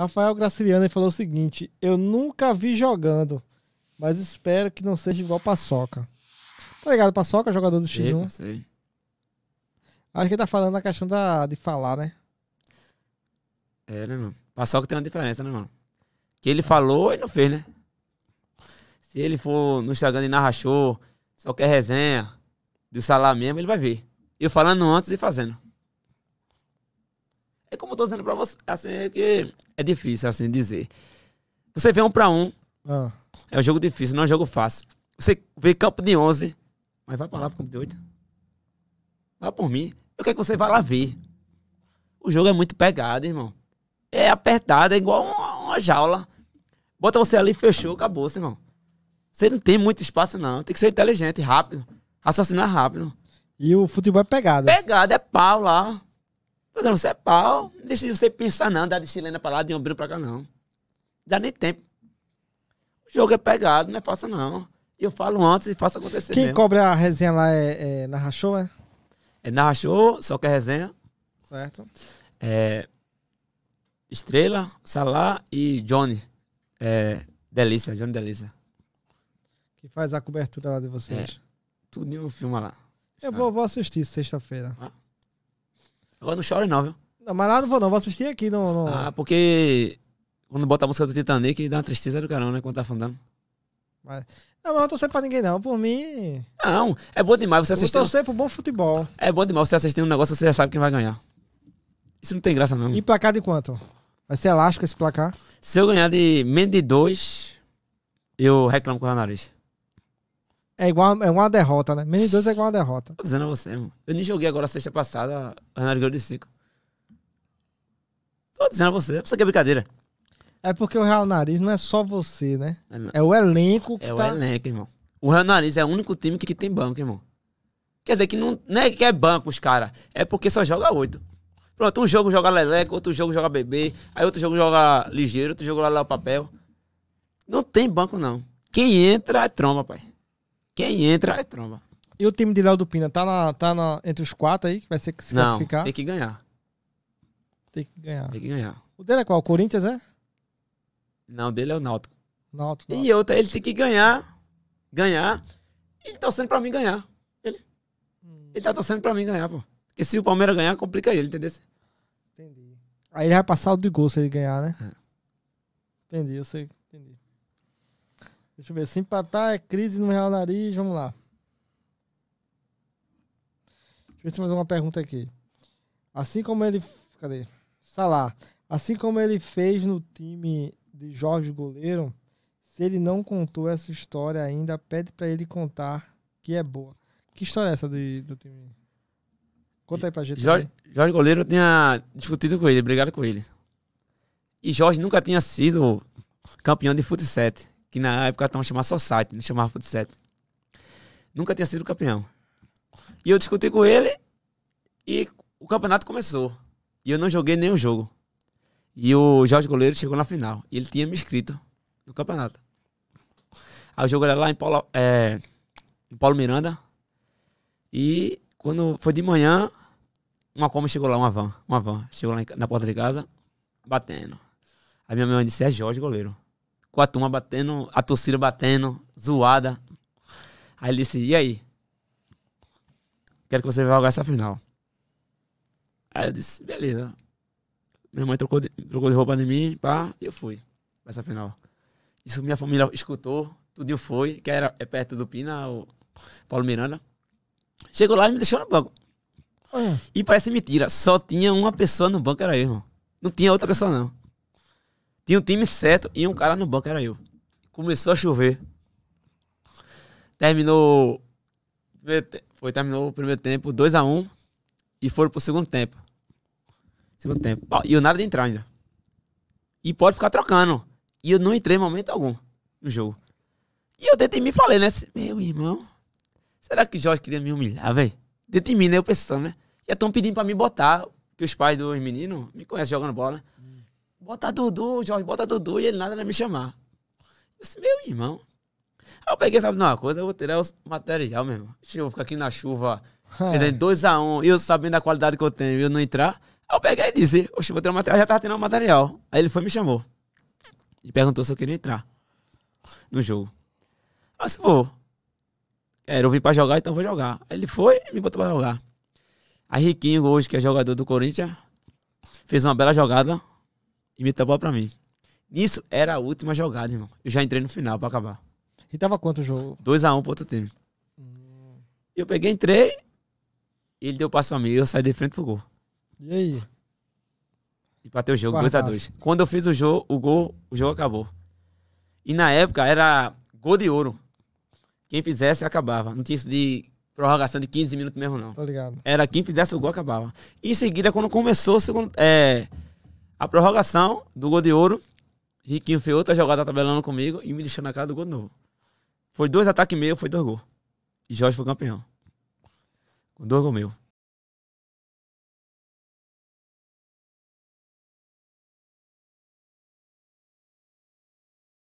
Rafael Graciliano falou o seguinte: Eu nunca vi jogando, mas espero que não seja igual Paçoca. Tá ligado, Paçoca, jogador do X1? Sei, sei. Acho que ele tá falando na questão da, de falar, né? É, né, mano? Paçoca tem uma diferença, né, mano? Que ele falou e não fez, né? Se ele for no Instagram e narrachou, só quer resenha, do salário mesmo, ele vai ver. Eu falando antes e fazendo. É como eu tô dizendo pra você, assim, é que é difícil, assim, dizer. Você vê um pra um, ah. é um jogo difícil, não é um jogo fácil. Você vê campo de 11, mas vai pra lá pro campo de 8. Vai por mim. Eu quero é que você vá lá ver. O jogo é muito pegado, irmão. É apertado, é igual uma, uma jaula. Bota você ali, fechou, acabou, assim, irmão. Você não tem muito espaço, não. Tem que ser inteligente, rápido. Raciocinar rápido. E o futebol é pegado. Pegado, é pau lá. Mas não, você é pau. Não decide você pensar, não, dá de chilena pra lá, de ombro pra cá, não. já Dá nem tempo. O jogo é pegado, não é fácil, não. Eu falo antes e faço acontecer. Quem mesmo. cobra a resenha lá é, é na Rachou, é? É na Show, só que é resenha. Certo. É, Estrela, Salah e Johnny. É, Delícia, Johnny Delícia. Que faz a cobertura lá de vocês. É, tudo o filme lá. Eu vou, vou assistir sexta-feira. Ah. Agora não chore não, viu? Não, mas lá não vou não, vou assistir aqui. No, Ah, porque quando bota a música do Titanic, dá uma tristeza do carão, né? Quando tá afundando. Mas... Não, mas eu não torcer pra ninguém, não. Por mim. Não, é bom demais você assistir. Eu torcer pro bom futebol. É bom demais você assistir um negócio que você já sabe quem vai ganhar. Isso não tem graça, não. E placar de quanto? Vai ser elástico esse placar? Se eu ganhar de menos de dois, eu reclamo com o nariz. É igual é uma derrota, né? Menos dois é igual a derrota. Tô dizendo a você, mano. Eu nem joguei agora sexta passada, Renato de 5. Tô dizendo a você, isso é aqui é brincadeira. É porque o Real Nariz não é só você, né? É, é o elenco que É tá... o elenco, irmão. O Real Nariz é o único time que, tem banco, irmão. Quer dizer, que não, não é que é banco os caras, é porque só joga oito. Pronto, um jogo joga leleco, outro jogo joga bebê, aí outro jogo joga ligeiro, outro jogo lá, lá o papel. Não tem banco, não. Quem entra é tromba, pai. Quem entra é tromba. E o time de Léo do Pina tá, na, tá na, entre os quatro aí, que vai ser que se Não, classificar? Tem que ganhar. Tem que ganhar. Tem que ganhar. O dele é qual? O Corinthians é? Não, o dele é o Náutico. Náutico. E outra, ele tem que ganhar. Ganhar. E ele tá torcendo pra mim ganhar. Ele, hum. ele tá torcendo pra mim ganhar, pô. Porque se o Palmeiras ganhar, complica ele, entendeu? Entendi. Aí ele vai passar o de gol se ele ganhar, né? É. Entendi, eu sei. Entendi. Deixa eu ver. Se empatar é crise no Real Nariz. Vamos lá. Deixa eu ver se mais uma pergunta aqui. Assim como ele. Cadê? Salá. Assim como ele fez no time de Jorge Goleiro, se ele não contou essa história ainda, pede para ele contar que é boa. Que história é essa do, do time? Conta aí pra gente. Jorge, Jorge Goleiro tinha discutido com ele, brigado com ele. E Jorge nunca tinha sido campeão de futsal que na época estavam chamando site, não chamava Futset. Nunca tinha sido campeão. E eu discuti com ele e o campeonato começou. E eu não joguei nenhum jogo. E o Jorge Goleiro chegou na final. E ele tinha me inscrito no campeonato. Aí o jogo era lá em Paulo, é, em Paulo Miranda. E quando foi de manhã, uma como chegou lá, uma van. Uma van. Chegou lá na porta de casa, batendo. Aí minha mãe disse, é Jorge Goleiro com a turma batendo, a torcida batendo, zoada. Aí ele disse: E aí? Quero que você vá jogar essa final. Aí eu disse: Beleza. Minha mãe trocou de, trocou de roupa de mim, pá, e eu fui pra essa final. Isso minha família escutou, eu foi, que era é perto do Pina, o Paulo Miranda. Chegou lá e me deixou no banco. É. E parece mentira, só tinha uma pessoa no banco, era eu, irmão. Não tinha outra pessoa, não. Tinha um time certo e um cara no banco, era eu. Começou a chover. Terminou. Foi, terminou o primeiro tempo 2x1 um, e foram pro segundo tempo. Segundo tempo. E eu nada de entrar ainda. E pode ficar trocando. E eu não entrei em momento algum no jogo. E eu dentro de mim falei, né? Meu irmão, será que o Jorge queria me humilhar, velho? Dentro de mim, né? Eu pensando, né? e estão pedindo pra me botar, que os pais dos meninos me conhecem jogando bola, né? Bota Dudu, Jorge, bota Dudu. E ele nada vai me chamar. Eu disse, meu irmão. Aí eu peguei, sabe, uma coisa, eu vou tirar os material mesmo. Deixa eu ficar aqui na chuva, é. 2x1, um, e eu sabendo da qualidade que eu tenho, e eu não entrar. Aí eu peguei e disse, oxe, vou tirar o material, eu já tava tirando o material. Aí ele foi e me chamou. E perguntou se eu queria entrar no jogo. Aí se for, era, eu vim pra jogar, então vou jogar. Aí ele foi e me botou pra jogar. Aí Riquinho, hoje, que é jogador do Corinthians, fez uma bela jogada e meteu a bola pra mim. Nisso era a última jogada, irmão. Eu já entrei no final pra acabar. E tava quanto o jogo? 2x1 um pro outro time. Hum. Eu peguei, entrei, ele deu passo pra mim, eu saí de frente pro gol. E aí? bateu o jogo, 2x2. Quando eu fiz o jogo, o gol, o jogo acabou. E na época era gol de ouro. Quem fizesse acabava. Não tinha isso de prorrogação de 15 minutos mesmo, não. Tô ligado. Era quem fizesse o gol acabava. E em seguida, quando começou o segundo. É, a prorrogação do gol de ouro, Riquinho fez outra jogada tabelando comigo e me deixou na cara do gol de novo. Foi dois ataques meus, foi dois gols. E Jorge foi campeão. Com dois gols meus.